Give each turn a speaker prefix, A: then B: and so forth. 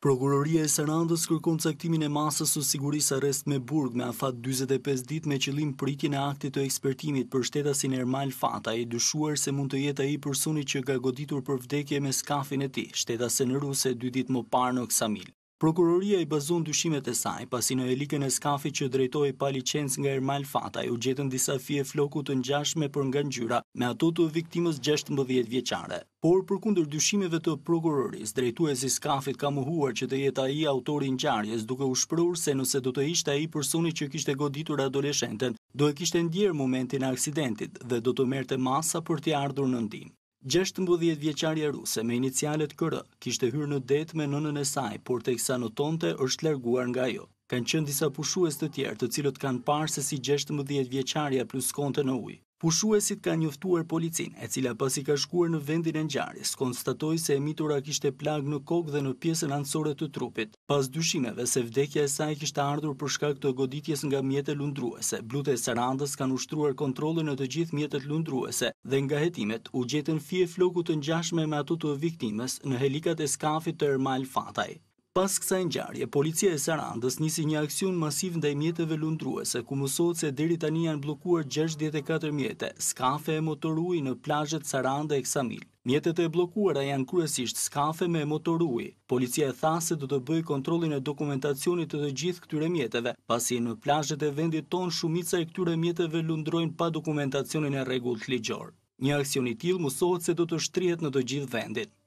A: Prokuroria e Sarandës kërkon caktimin e masës së sigurisë arrest me burg me afat 45 ditë me qëllim pritjen e aktit të ekspertimit për shtetasin Ermal Fata i dyshuar se mund të jetë ai personi që ka goditur për vdekje me skafin e tij, shtetasin ruse 2 ditë më parë në Ksamil. Prokuroria i bazon dyshimet e saj, pasi në elikën e skafi që drejtoj pa licens nga Ermal Fataj, u gjetën disa fje floku të njashme për nga njyra me ato të viktimës 16 vjeqare. Por, për kundër dyshimeve të prokuroris, drejtu e si skafit ka muhuar që të jetë aji autori në gjarjes, duke u shprur se nëse do të ishtë aji personi që kishtë e goditur adoleshenten, do e kishtë e ndjerë momentin aksidentit dhe do të merte masa për të ardhur në ndimë. 16 vjeqarja ruse me inicialet kërë kishtë hyrë në det me nënën e saj, por të iksa në tonte është lerguar nga jo. Kanë qënë disa pushues të tjerë të cilët kanë parë se si 16 vjeqarja plus konte në ujë. Pushuesit ka njoftuar policin, e cila pas i ka shkuar në vendin e njarës, konstatoj se emitura kishte plag në kokë dhe në pjesën ansore të trupit. Pas dyshimeve se vdekja e saj kishte ardhur për shkak të goditjes nga mjetët lundruese, blute e sarandës kanë ushtruar kontrolën në të gjithë mjetët lundruese dhe nga jetimet u gjetën fje floku të njashme me ato të viktimes në helikat e skafit të ermal fataj. Pas kësa njarje, policia e Sarandës njësi një aksion masiv ndaj mjetëve lundruese, ku mësot se deri tani janë blokuar 64 mjetë, skafe e motorui në plajët Sarandë e Ksamil. Mjetët e blokuara janë kryesisht skafe me motorui. Policia e thase do të bëjë kontrolin e dokumentacionit të të gjithë këtyre mjetëve, pasi në plajët e vendit ton shumica e këtyre mjetëve lundrojnë pa dokumentacionin e të ligjor. Një aksion i til mësot se do të shtrihet në të gjithë vendit.